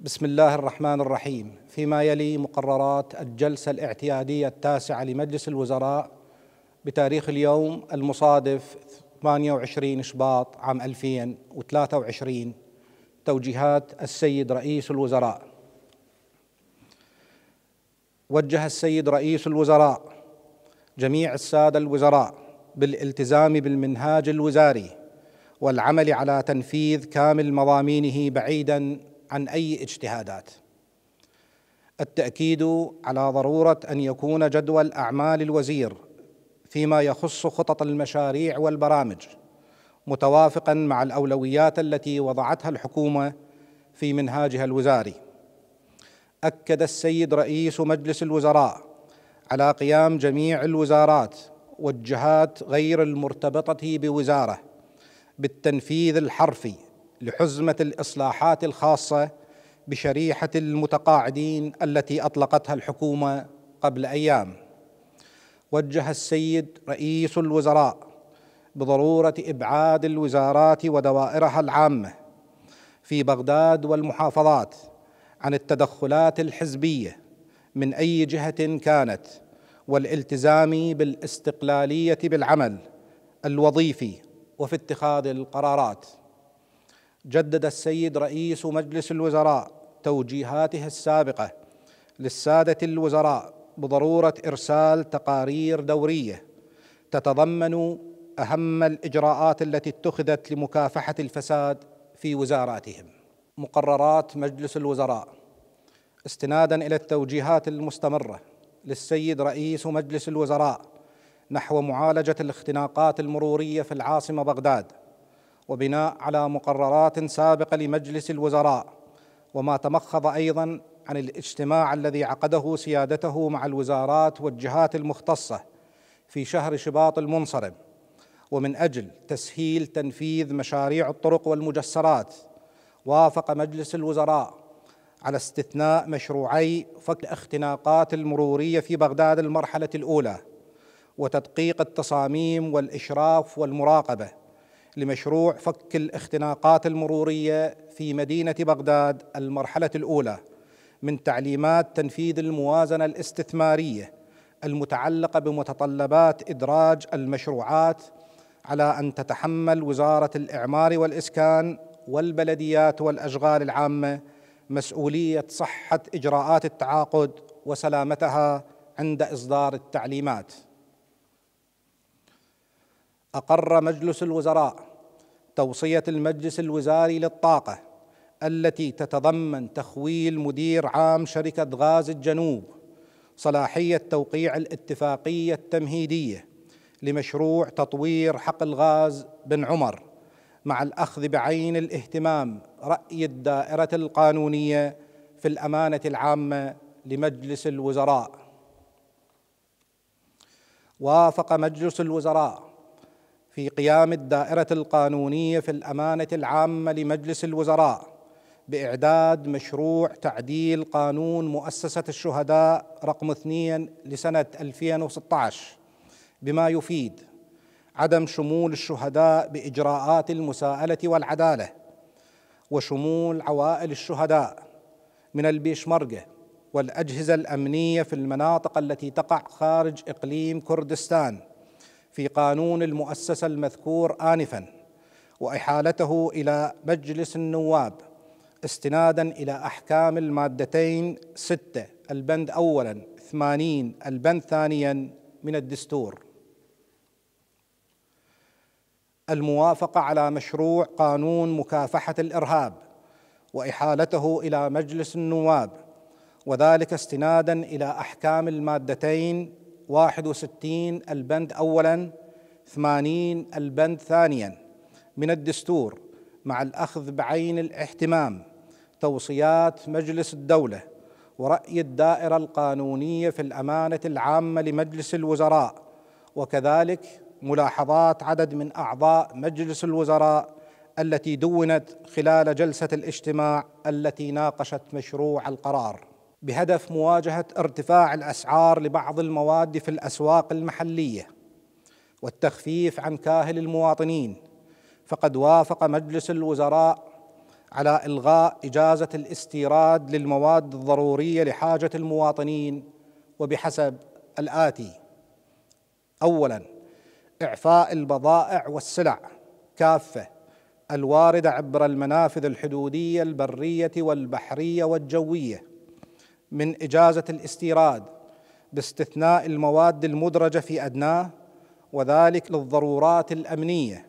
بسم الله الرحمن الرحيم فيما يلي مقررات الجلسة الاعتيادية التاسعة لمجلس الوزراء بتاريخ اليوم المصادف 28 شباط عام 2023 توجيهات السيد رئيس الوزراء وجه السيد رئيس الوزراء جميع السادة الوزراء بالالتزام بالمنهاج الوزاري والعمل على تنفيذ كامل مضامينه بعيدا عن اي اجتهادات التاكيد على ضروره ان يكون جدول اعمال الوزير فيما يخص خطط المشاريع والبرامج متوافقا مع الاولويات التي وضعتها الحكومه في منهاجها الوزاري اكد السيد رئيس مجلس الوزراء على قيام جميع الوزارات والجهات غير المرتبطه بوزاره بالتنفيذ الحرفي لحزمه الاصلاحات الخاصه بشريحه المتقاعدين التي اطلقتها الحكومه قبل ايام وجه السيد رئيس الوزراء بضروره ابعاد الوزارات ودوائرها العامه في بغداد والمحافظات عن التدخلات الحزبيه من اي جهه كانت والالتزام بالاستقلاليه بالعمل الوظيفي وفي اتخاذ القرارات جدد السيد رئيس مجلس الوزراء توجيهاته السابقه للساده الوزراء بضروره ارسال تقارير دوريه تتضمن اهم الاجراءات التي اتخذت لمكافحه الفساد في وزاراتهم مقررات مجلس الوزراء استنادا الى التوجيهات المستمره للسيد رئيس مجلس الوزراء نحو معالجه الاختناقات المروريه في العاصمه بغداد وبناء على مقررات سابقه لمجلس الوزراء وما تمخض ايضا عن الاجتماع الذي عقده سيادته مع الوزارات والجهات المختصه في شهر شباط المنصرم ومن اجل تسهيل تنفيذ مشاريع الطرق والمجسرات وافق مجلس الوزراء على استثناء مشروعي فك الاختناقات المروريه في بغداد المرحله الاولى وتدقيق التصاميم والاشراف والمراقبه لمشروع فك الاختناقات المروريه في مدينه بغداد المرحله الاولى من تعليمات تنفيذ الموازنه الاستثماريه المتعلقه بمتطلبات ادراج المشروعات على ان تتحمل وزاره الاعمار والاسكان والبلديات والاشغال العامه مسؤوليه صحه اجراءات التعاقد وسلامتها عند اصدار التعليمات اقر مجلس الوزراء توصيه المجلس الوزاري للطاقه التي تتضمن تخويل مدير عام شركه غاز الجنوب صلاحيه توقيع الاتفاقيه التمهيديه لمشروع تطوير حقل غاز بن عمر مع الاخذ بعين الاهتمام راي الدائره القانونيه في الامانه العامه لمجلس الوزراء وافق مجلس الوزراء في قيام الدائرة القانونية في الأمانة العامة لمجلس الوزراء بإعداد مشروع تعديل قانون مؤسسة الشهداء رقم اثنين لسنة 2016 بما يفيد عدم شمول الشهداء بإجراءات المساءلة والعدالة وشمول عوائل الشهداء من البيشمركة والأجهزة الأمنية في المناطق التي تقع خارج إقليم كردستان في قانون المؤسسه المذكور انفا واحالته الى مجلس النواب استنادا الى احكام المادتين سته البند اولا ثمانين البند ثانيا من الدستور الموافقه على مشروع قانون مكافحه الارهاب واحالته الى مجلس النواب وذلك استنادا الى احكام المادتين 61 البند أولا 80 البند ثانيا من الدستور مع الأخذ بعين الاهتمام توصيات مجلس الدولة ورأي الدائرة القانونية في الأمانة العامة لمجلس الوزراء وكذلك ملاحظات عدد من أعضاء مجلس الوزراء التي دونت خلال جلسة الاجتماع التي ناقشت مشروع القرار بهدف مواجهه ارتفاع الاسعار لبعض المواد في الاسواق المحليه والتخفيف عن كاهل المواطنين فقد وافق مجلس الوزراء على الغاء اجازه الاستيراد للمواد الضروريه لحاجه المواطنين وبحسب الاتي اولا اعفاء البضائع والسلع كافه الوارده عبر المنافذ الحدوديه البريه والبحريه والجويه من إجازة الاستيراد باستثناء المواد المدرجة في أدناه وذلك للضرورات الأمنية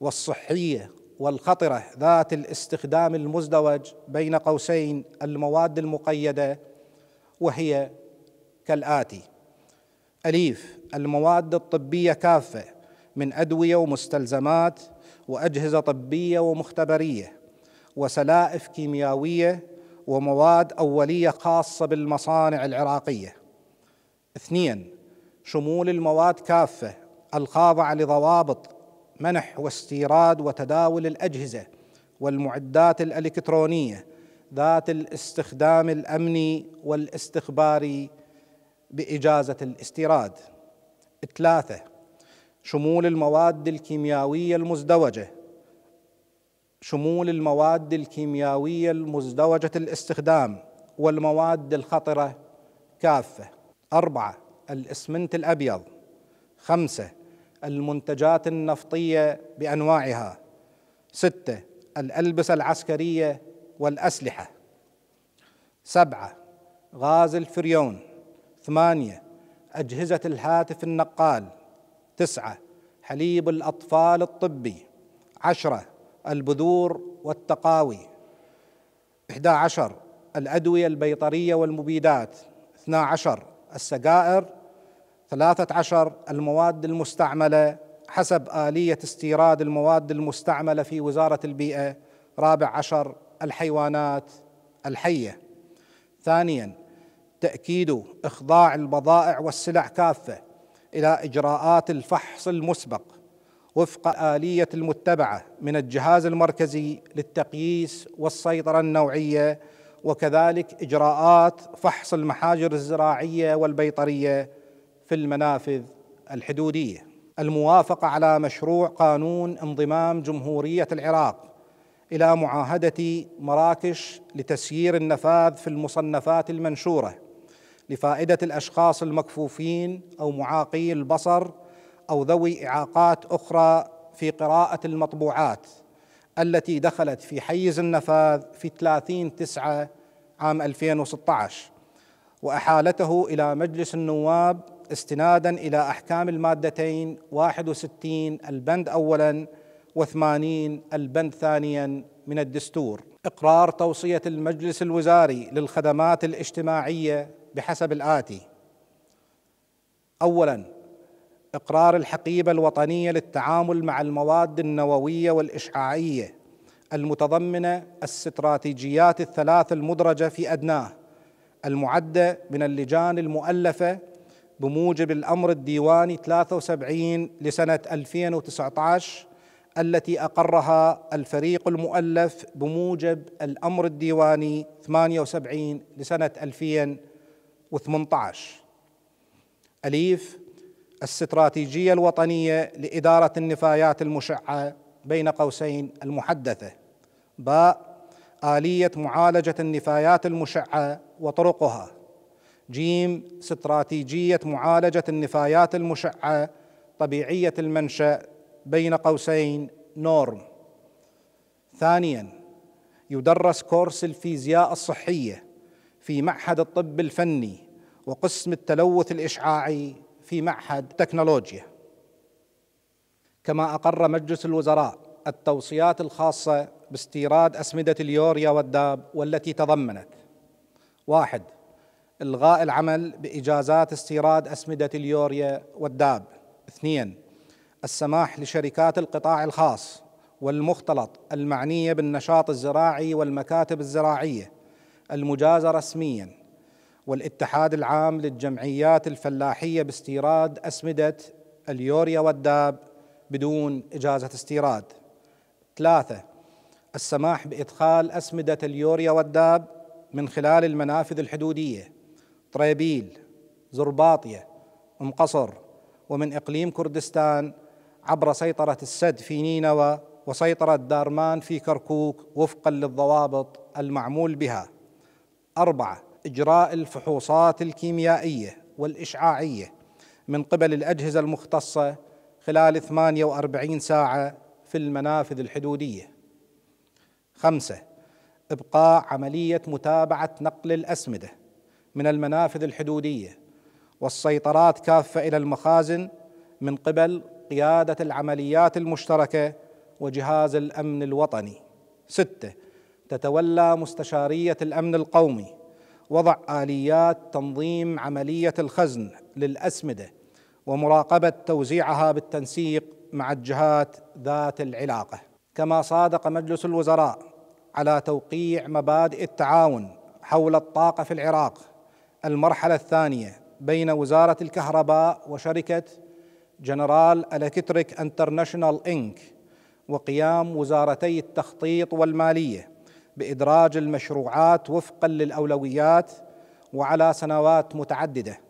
والصحية والخطرة ذات الاستخدام المزدوج بين قوسين المواد المقيدة وهي كالآتي أليف المواد الطبية كافة من أدوية ومستلزمات وأجهزة طبية ومختبرية وسلائف كيميائية ومواد أولية خاصة بالمصانع العراقية اثنين شمول المواد كافة الخاضعة لضوابط منح واستيراد وتداول الأجهزة والمعدات الإلكترونية ذات الاستخدام الأمني والاستخباري بإجازة الاستيراد ثلاثة شمول المواد الكيميائية المزدوجة شمول المواد الكيميائيه المزدوجه الاستخدام والمواد الخطره كافه اربعه الاسمنت الابيض خمسه المنتجات النفطيه بانواعها سته الالبسه العسكريه والاسلحه سبعه غاز الفريون ثمانيه اجهزه الهاتف النقال تسعه حليب الاطفال الطبي عشره البذور والتقاوي 11 الأدوية البيطرية والمبيدات 12 السجائر 13 المواد المستعملة حسب آلية استيراد المواد المستعملة في وزارة البيئة 14 الحيوانات الحية ثانيا تأكيد إخضاع البضائع والسلع كافة إلى إجراءات الفحص المسبق وفق آلية المتبعة من الجهاز المركزي للتقييس والسيطرة النوعية وكذلك إجراءات فحص المحاجر الزراعية والبيطرية في المنافذ الحدودية الموافقة على مشروع قانون انضمام جمهورية العراق إلى معاهدة مراكش لتسيير النفاذ في المصنفات المنشورة لفائدة الأشخاص المكفوفين أو معاقي البصر او ذوي اعاقات اخرى في قراءه المطبوعات التي دخلت في حيز النفاذ في 30 تسعة عام 2016 وأحالته إلى مجلس النواب استنادا إلى أحكام المادتين 61 البند أولا و80 البند ثانيا من الدستور إقرار توصية المجلس الوزاري للخدمات الاجتماعية بحسب الآتي أولا اقرار الحقيبه الوطنيه للتعامل مع المواد النوويه والاشعاعيه المتضمنه الاستراتيجيات الثلاث المدرجه في ادناه المعده من اللجان المؤلفه بموجب الامر الديواني 73 لسنه 2019 التي اقرها الفريق المؤلف بموجب الامر الديواني 78 لسنه 2018 اليف الاستراتيجيه الوطنيه لاداره النفايات المشعه بين قوسين المحدثه باء اليه معالجه النفايات المشعه وطرقها جيم استراتيجيه معالجه النفايات المشعه طبيعيه المنشا بين قوسين نورم ثانيا يدرس كورس الفيزياء الصحيه في معهد الطب الفني وقسم التلوث الاشعاعي في معهد تكنولوجيا كما أقر مجلس الوزراء التوصيات الخاصة باستيراد أسمدة اليوريا والداب والتي تضمنت واحد إلغاء العمل بإجازات استيراد أسمدة اليوريا والداب اثنين السماح لشركات القطاع الخاص والمختلط المعنية بالنشاط الزراعي والمكاتب الزراعية المجازة رسمياً والاتحاد العام للجمعيات الفلاحيه باستيراد اسمده اليوريا والداب بدون اجازه استيراد. ثلاثه السماح بادخال اسمده اليوريا والداب من خلال المنافذ الحدوديه طريبيل، زرباطيه، ام قصر ومن اقليم كردستان عبر سيطره السد في نينوى وسيطره دارمان في كركوك وفقا للضوابط المعمول بها. اربعه اجراء الفحوصات الكيميائيه والاشعاعيه من قبل الاجهزه المختصه خلال 48 ساعه في المنافذ الحدوديه. خمسه ابقاء عمليه متابعه نقل الاسمده من المنافذ الحدوديه والسيطرات كافه الى المخازن من قبل قياده العمليات المشتركه وجهاز الامن الوطني. سته تتولى مستشاريه الامن القومي وضع آليات تنظيم عملية الخزن للأسمدة ومراقبة توزيعها بالتنسيق مع الجهات ذات العلاقة كما صادق مجلس الوزراء على توقيع مبادئ التعاون حول الطاقة في العراق المرحلة الثانية بين وزارة الكهرباء وشركة جنرال الكتريك انترناشونال انك وقيام وزارتي التخطيط والماليه بادراج المشروعات وفقا للاولويات وعلى سنوات متعدده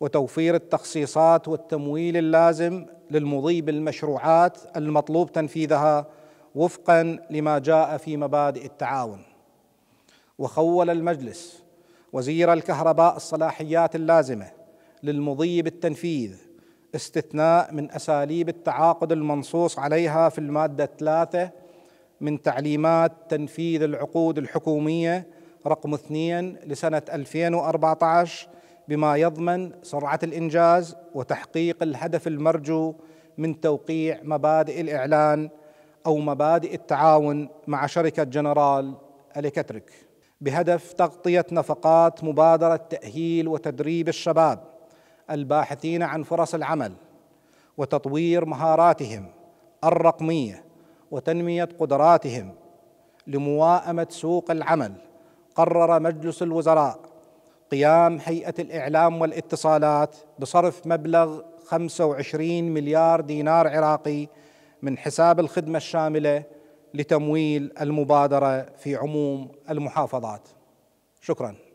وتوفير التخصيصات والتمويل اللازم للمضي بالمشروعات المطلوب تنفيذها وفقا لما جاء في مبادئ التعاون وخول المجلس وزير الكهرباء الصلاحيات اللازمه للمضي بالتنفيذ استثناء من اساليب التعاقد المنصوص عليها في الماده 3 من تعليمات تنفيذ العقود الحكومية رقم اثنين لسنة 2014 بما يضمن سرعة الإنجاز وتحقيق الهدف المرجو من توقيع مبادئ الإعلان أو مبادئ التعاون مع شركة جنرال أليكتريك بهدف تغطية نفقات مبادرة تأهيل وتدريب الشباب الباحثين عن فرص العمل وتطوير مهاراتهم الرقميه وتنميه قدراتهم لمواءمه سوق العمل قرر مجلس الوزراء قيام هيئه الاعلام والاتصالات بصرف مبلغ 25 مليار دينار عراقي من حساب الخدمه الشامله لتمويل المبادره في عموم المحافظات شكرا